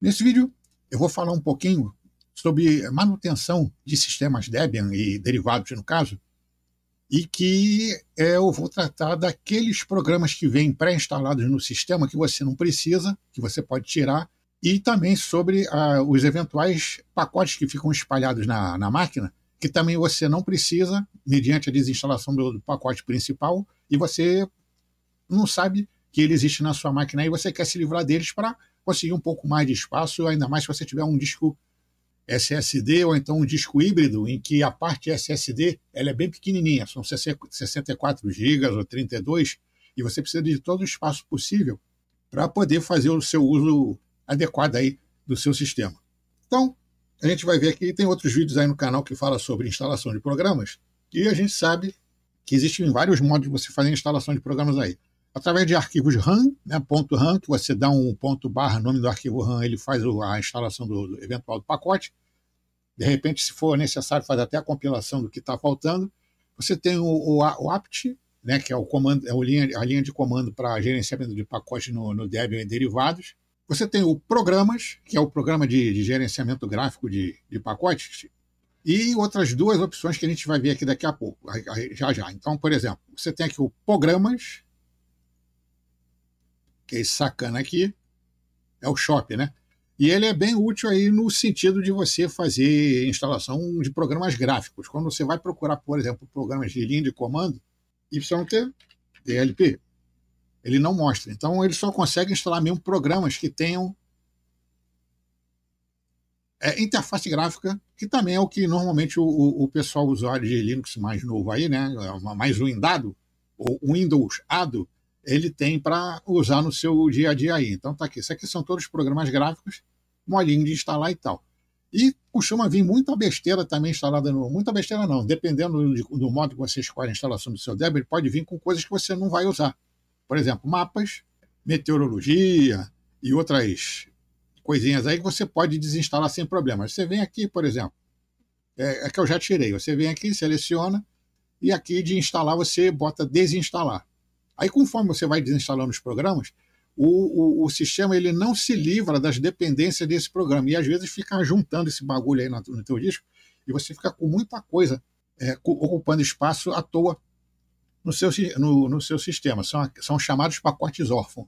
Nesse vídeo, eu vou falar um pouquinho sobre manutenção de sistemas Debian e derivados, no caso, e que é, eu vou tratar daqueles programas que vêm pré-instalados no sistema que você não precisa, que você pode tirar, e também sobre ah, os eventuais pacotes que ficam espalhados na, na máquina, que também você não precisa, mediante a desinstalação do, do pacote principal, e você não sabe que ele existe na sua máquina e você quer se livrar deles para conseguir um pouco mais de espaço, ainda mais se você tiver um disco SSD ou então um disco híbrido em que a parte SSD ela é bem pequenininha, são 64 GB ou 32 e você precisa de todo o espaço possível para poder fazer o seu uso adequado aí do seu sistema. Então, a gente vai ver aqui, tem outros vídeos aí no canal que fala sobre instalação de programas, e a gente sabe que existem vários modos de você fazer instalação de programas aí através de arquivos RAM, né, ponto .ram, que você dá um ponto barra nome do arquivo RAM, ele faz a instalação do, do eventual do pacote. De repente, se for necessário, faz até a compilação do que está faltando. Você tem o, o, o apt, né, que é, o comando, é o linha, a linha de comando para gerenciamento de pacotes no, no Debian e derivados. Você tem o programas, que é o programa de, de gerenciamento gráfico de, de pacotes, e outras duas opções que a gente vai ver aqui daqui a pouco, já já. Então, por exemplo, você tem aqui o programas, que esse sacana aqui é o shop, né? E ele é bem útil aí no sentido de você fazer instalação de programas gráficos. Quando você vai procurar, por exemplo, programas de linha de comando, YT, DLP, ele não mostra. Então ele só consegue instalar mesmo programas que tenham é, interface gráfica, que também é o que normalmente o, o pessoal usuário de Linux mais novo aí, né? É mais windado, ou Windows-ado, ele tem para usar no seu dia a dia aí. Então tá aqui. Isso aqui são todos os programas gráficos, molinho de instalar e tal. E costuma vir muita besteira também instalada no. Muita besteira não, dependendo do, modo que você escolhe a instalação do seu Debian, ele pode vir com coisas que você não vai usar. Por exemplo, mapas, meteorologia e outras coisinhas aí que você pode desinstalar sem problema. Você vem aqui, por exemplo, é, é que eu já tirei. Você vem aqui, seleciona e aqui de instalar você bota desinstalar. Aí, conforme você vai desinstalando os programas, o, o, o, sistema ele não se livra das dependências desse programa. E às vezes fica juntando esse bagulho aí no, no teu disco e você fica com muita coisa é, ocupando espaço à toa no seu, no, no seu sistema. São, são chamados pacotes órfãos.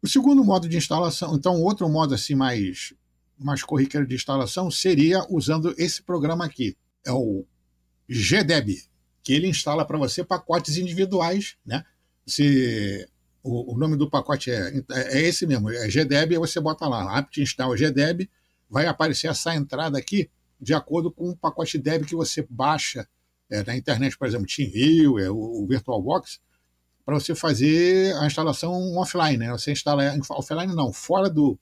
O segundo modo de instalação, então, outro modo assim mais, mais corriqueiro de instalação seria usando esse programa aqui. É o GDEB, que ele instala para você pacotes individuais, né? se o, o, nome do pacote é, é, é esse mesmo, é GDEB, aí você bota lá, apt install GDEB, vai aparecer essa entrada aqui de acordo com o pacote DEB que você baixa é, na internet, por exemplo, TeamViewer, é, o, o VirtualBox, para você fazer a instalação offline, né? Você instala é, offline não, fora do,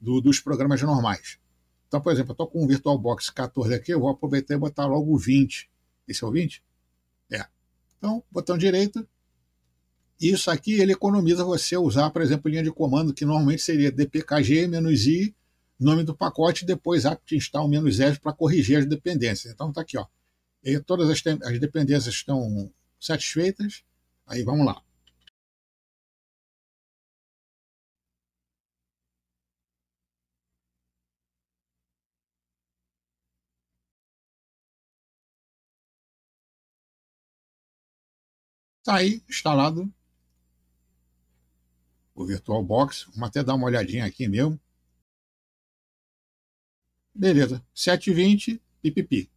do dos programas normais. Então, por exemplo, eu estou com o VirtualBox 14 aqui, eu vou aproveitar e botar logo o 20. Esse é o 20? É. Então, botão direito, isso aqui ele economiza você usar, por exemplo, linha de comando que normalmente seria dpkg-i, nome do pacote, e depois apt-install-s para corrigir as dependências. Então está aqui, ó. E todas as, as dependências estão satisfeitas. Aí vamos lá. Está aí instalado o VirtualBox. Vamos até dar uma olhadinha aqui mesmo. Beleza, 720, pipipi.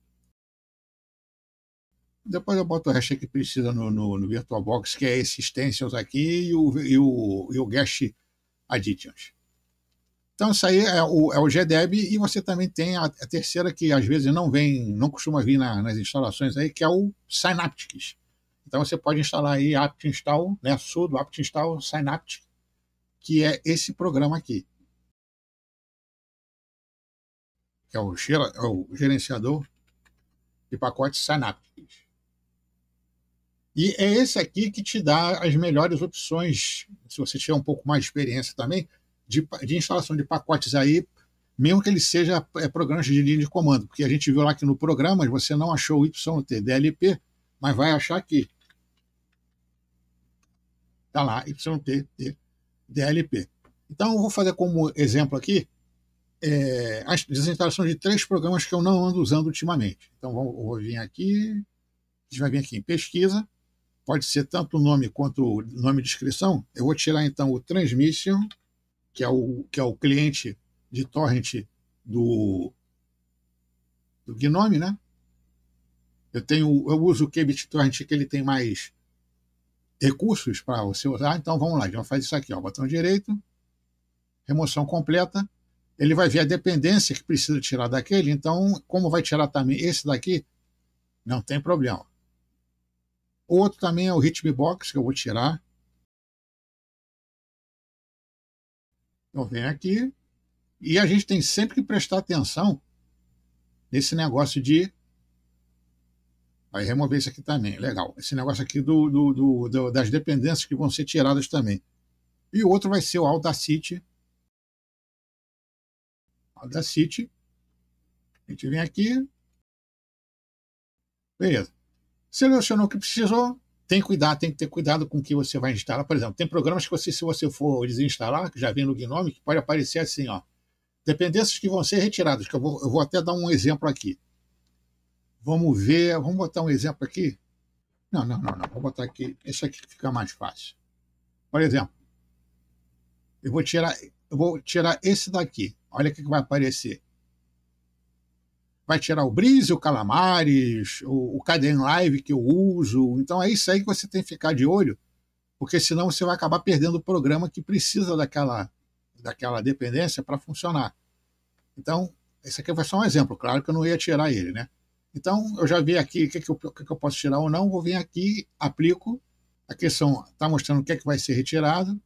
Depois eu boto o hash que precisa no, no, no, VirtualBox, que é esse Stencils aqui e o, e o, e o Gash Additions. Então, isso aí é o, é o GDEB e você também tem a, a, terceira que às vezes não vem, não costuma vir na, nas instalações aí, que é o Synaptics. Então, você pode instalar aí apt install, né, sudo apt install synaptic que é esse programa aqui. Que é o, é o gerenciador de pacotes Synaptics. E é esse aqui que te dá as melhores opções, se você tiver um pouco mais de experiência também, de, de instalação de pacotes aí, mesmo que ele seja é, programas de linha de comando, porque a gente viu lá que no programa você não achou o YTDLP, DLP, mas vai achar aqui. Tá lá, YTDLP. DLP. Então, eu vou fazer como exemplo aqui é, as desinstalação de três programas que eu não ando usando ultimamente. Então, vou, vou vir aqui, a gente vai vir aqui em pesquisa, pode ser tanto o nome quanto o nome de inscrição. Eu vou tirar, então, o Transmission, que é o, que é o cliente de torrent do, do Gnome, né? Eu tenho, eu uso o KBitTorrent que ele tem mais recursos para você usar, ah, então vamos lá, já faz isso aqui, ó, botão direito, remoção completa, ele vai ver a dependência que precisa tirar daquele, então como vai tirar também esse daqui, não tem problema. O outro também é o Rhythm Box, que eu vou tirar. Eu então, venho aqui, e a gente tem sempre que prestar atenção nesse negócio de Aí remover isso aqui também, legal. Esse negócio aqui do, do, do, do das dependências que vão ser tiradas também. E o outro vai ser o Audacity. Audacity. A gente vem aqui. Beleza. Selecionou o que precisou. Tem que cuidar, tem que ter cuidado com o que você vai instalar. Por exemplo, tem programas que você, se você for desinstalar, que já vem no Gnome, que pode aparecer assim, ó. Dependências que vão ser retiradas, que eu vou, eu vou até dar um exemplo aqui. Vamos ver, vamos botar um exemplo aqui. Não, não, não, não. Vou botar aqui. Esse aqui fica mais fácil. Por exemplo, eu vou tirar, eu vou tirar esse daqui. Olha o que vai aparecer. Vai tirar o Brise, o Calamares, o, o Caden Live que eu uso. Então é isso aí que você tem que ficar de olho, porque senão você vai acabar perdendo o programa que precisa daquela, daquela dependência para funcionar. Então, esse aqui foi só um exemplo. Claro que eu não ia tirar ele, né? Então, eu já vi aqui o que, que, que, eu posso tirar ou não, vou vir aqui, aplico. a questão. está mostrando o que, é que vai ser retirado,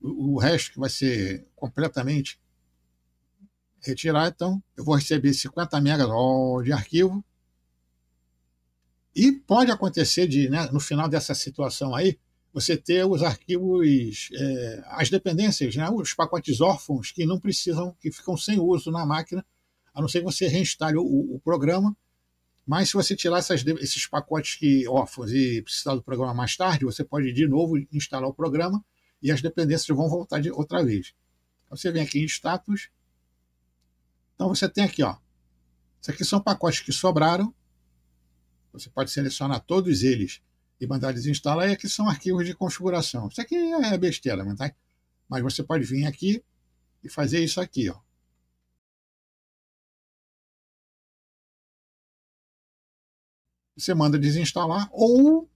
o, o resto que vai ser completamente retirado. Então, eu vou receber 50 megas de arquivo. E pode acontecer de, né, no final dessa situação aí, você ter os arquivos, é, as dependências, né, os pacotes órfãos que não precisam, que ficam sem uso na máquina, a não ser que você reinstale o, o programa. Mas se você tirar essas, esses pacotes que órfãos e precisar do programa mais tarde, você pode de novo instalar o programa e as dependências vão voltar de outra vez. Então, você vem aqui em status. Então você tem aqui, ó. Isso aqui são pacotes que sobraram. Você pode selecionar todos eles e mandar desinstalar. E aqui são arquivos de configuração. Isso aqui é besteira, tá? mas você pode vir aqui e fazer isso aqui, ó. você manda desinstalar, ou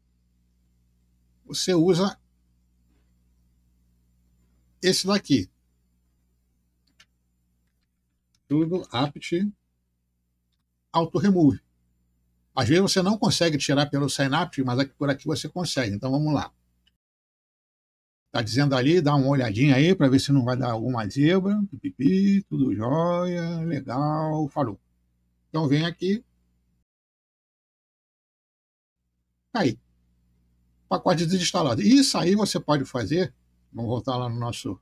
você usa esse daqui. Tudo apt auto-remove. Às vezes você não consegue tirar pelo Synapse, mas aqui, por aqui você consegue. Então vamos lá. Tá dizendo ali, dá uma olhadinha aí para ver se não vai dar alguma zebra. pipi, tudo jóia, legal, falou. Então vem aqui, cair. Tá Pacote desinstalado. Isso aí você pode fazer. Vamos voltar lá no nosso.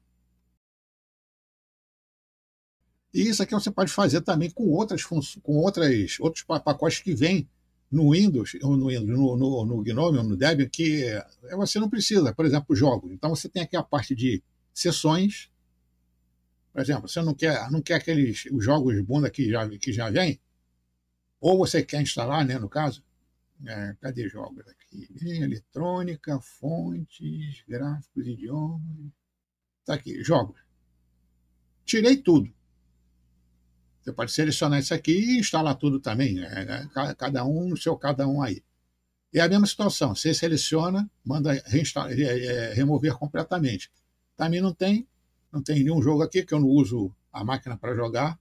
isso aqui você pode fazer também com outras funções, com outras, outros pacotes que vêm no Windows, ou no, Windows no, no, no Gnome, ou no Debian, que é, você não precisa, por exemplo, jogos. Então você tem aqui a parte de sessões. Por exemplo, você não quer, não quer aqueles os jogos bunda que já, que já vem, ou você quer instalar, né, no caso, é, cadê jogos aqui? É, eletrônica, fontes, gráficos, idiomas. Tá aqui, jogos. Tirei tudo. Você pode selecionar isso aqui e instalar tudo também. Né? É, cada um, seu cada um aí. É a mesma situação. Você seleciona, manda remover completamente. Também não tem, não tem nenhum jogo aqui que eu não uso a máquina para jogar.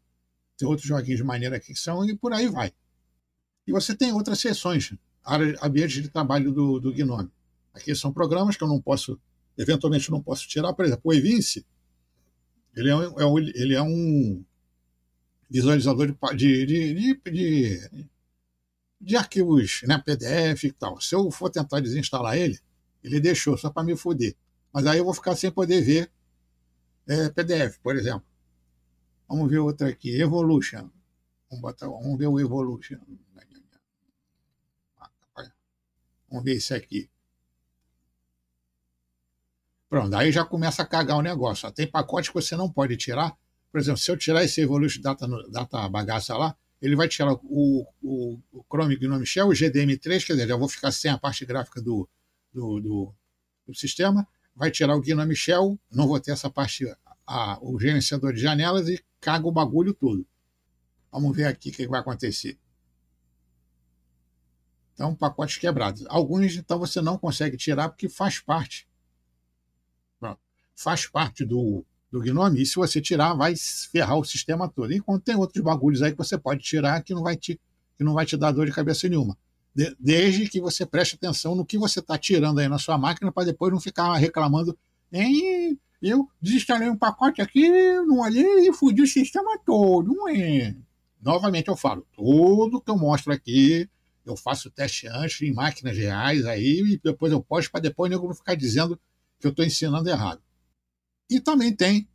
Tem outros joguinhos de maneira que são e por aí vai. E você tem outras sessões área, ambiente de trabalho do, do Gnome. Aqui são programas que eu não posso, eventualmente não posso tirar. Por exemplo, o Evince, ele é um, é um, ele é um visualizador de, de, de, de, de arquivos, né, PDF e tal. Se eu for tentar desinstalar ele, ele deixou só para me foder. Mas aí eu vou ficar sem poder ver é, PDF, por exemplo. Vamos ver outra aqui, Evolution. Vamos, botar, vamos ver o Evolution. Vamos ver esse aqui. Pronto, aí já começa a cagar o negócio. Ó. Tem pacote que você não pode tirar. Por exemplo, se eu tirar esse Evolution Data, data bagaça lá, ele vai tirar o, o, o Chrome Gnome Shell, o GDM3, quer dizer, eu vou ficar sem a parte gráfica do, do, do, do sistema, vai tirar o Gnome Shell, não vou ter essa parte, a, o gerenciador de janelas e caga o bagulho todo. Vamos ver aqui o que vai acontecer. Então, é pacotes quebrados. Alguns, então, você não consegue tirar porque faz parte. Faz parte do, do Gnome. E se você tirar, vai ferrar o sistema todo. Enquanto tem outros bagulhos aí que você pode tirar que não vai te, que não vai te dar dor de cabeça nenhuma. De, desde que você preste atenção no que você está tirando aí na sua máquina para depois não ficar reclamando. Hein? Eu desinstalei um pacote aqui, não olhei e fudi o sistema todo. Não é. Novamente eu falo, tudo que eu mostro aqui eu faço teste antes em máquinas reais aí e depois eu posto para depois eu não ficar dizendo que eu estou ensinando errado. E também tem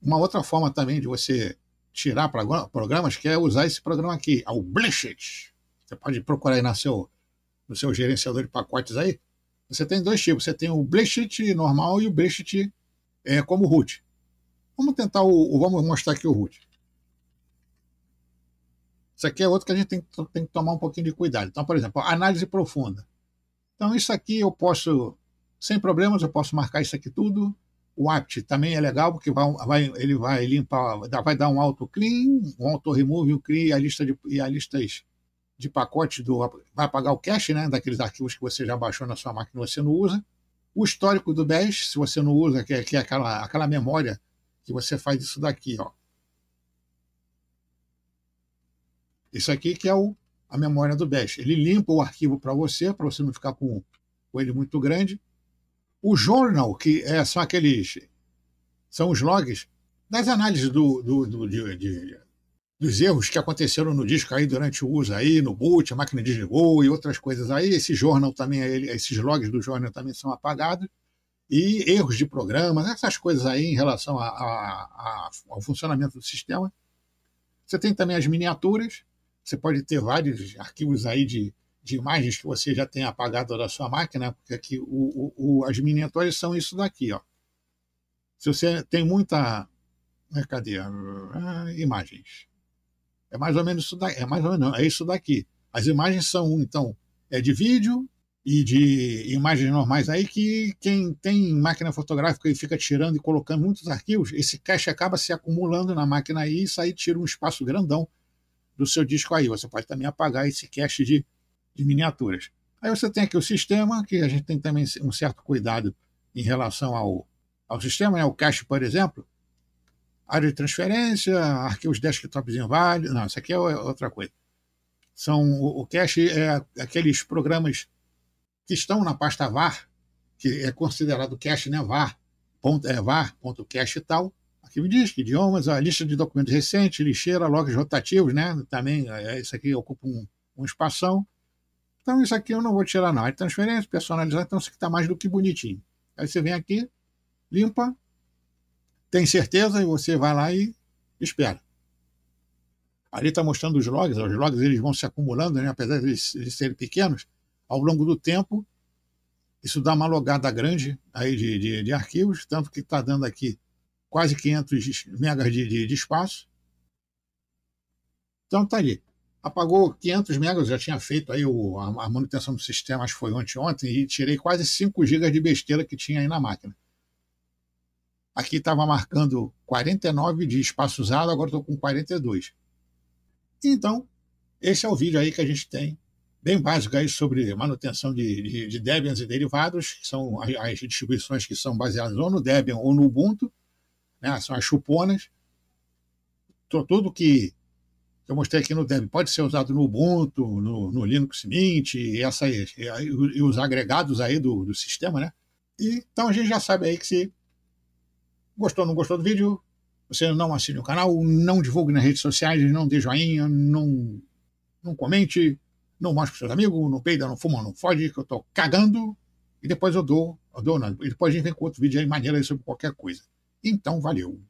uma outra forma também de você tirar programas que é usar esse programa aqui, é o Blishit. Você pode procurar aí no seu, no seu gerenciador de pacotes aí. Você tem dois tipos, você tem o Blishit normal e o Blishit é, como root. Vamos tentar o, o vamos mostrar aqui o root. Isso aqui é outro que a gente tem, tem que tomar um pouquinho de cuidado. Então, por exemplo, análise profunda. Então, isso aqui eu posso, sem problemas, eu posso marcar isso aqui tudo. O apt também é legal, porque vai, vai, ele vai limpar, vai dar um auto clean, um auto remove, o clean e a lista de, e a listas de pacotes do. Vai apagar o cache, né? Daqueles arquivos que você já baixou na sua máquina e você não usa. O histórico do Bash, se você não usa, que é, que é aquela, aquela memória que você faz isso daqui, ó. Isso aqui que é o, a memória do Bash. Ele limpa o arquivo para você, para você não ficar com, com ele muito grande. O journal, que é, são aqueles. são os logs das análises do, do, do de, de, dos erros que aconteceram no disco aí durante o uso aí, no boot, a máquina desligou e outras coisas aí. Esse journal também, é esses logs do journal também são apagados. E erros de programa, essas coisas aí em relação a, a, a, ao funcionamento do sistema. Você tem também as miniaturas, você pode ter vários arquivos aí de, de imagens que você já tem apagado da sua máquina, porque aqui o, o, o as miniaturas são isso daqui. Ó. Se você tem muita. Né, cadê? Ah, imagens. É mais ou menos isso daqui. É mais ou menos, não, é isso daqui. As imagens são, então, é de vídeo, e de imagens normais aí que quem tem máquina fotográfica e fica tirando e colocando muitos arquivos, esse cache acaba se acumulando na máquina aí e isso aí tira um espaço grandão do seu disco aí. Você pode também apagar esse cache de, de miniaturas. Aí você tem aqui o sistema, que a gente tem também um certo cuidado em relação ao, ao sistema, né? o cache, por exemplo, área de transferência, arquivos desktops inválidos, não, isso aqui é, é outra coisa. São, o, o cache é aqueles programas que estão na pasta var, que é considerado cache, né, var, ponto, é, var, ponto cache e tal, arquivo que idiomas, a lista de documentos recentes, lixeira, logs rotativos, né? Também, é, isso aqui ocupa um, um espação. Então, isso aqui eu não vou tirar, não. É transferência, personalizar, então isso aqui está mais do que bonitinho. Aí você vem aqui, limpa, tem certeza, e você vai lá e espera. Ali está mostrando os logs, os logs eles vão se acumulando, né? apesar de eles, eles serem pequenos, ao longo do tempo, isso dá uma logada grande aí de, de, de arquivos, tanto que está dando aqui quase 500 megas de, de, de espaço. Então tá ali. Apagou 500 megas, já tinha feito aí o, a, manutenção do sistema, acho que foi ontem, ontem, e tirei quase 5 gigas de besteira que tinha aí na máquina. Aqui estava marcando 49 de espaço usado, agora estou com 42. Então, esse é o vídeo aí que a gente tem, bem básico aí sobre manutenção de, de, de Debian e derivados, que são as, as distribuições que são baseadas ou no Debian ou no Ubuntu né? são as chuponas. Tudo que eu mostrei aqui no Debian pode ser usado no Ubuntu, no, no Linux Mint e, essa, e, e, os agregados aí do, do sistema, né? E, então a gente já sabe aí que se gostou ou não gostou do vídeo, você não assine o canal, não divulgue nas redes sociais, não dê joinha, não, não comente, não mostre para seus amigos, não peida, não fuma, não fode, que eu estou cagando. E depois eu dou, eu dou, não. e depois a gente vem com outro vídeo aí maneiro aí sobre qualquer coisa. Então, valeu!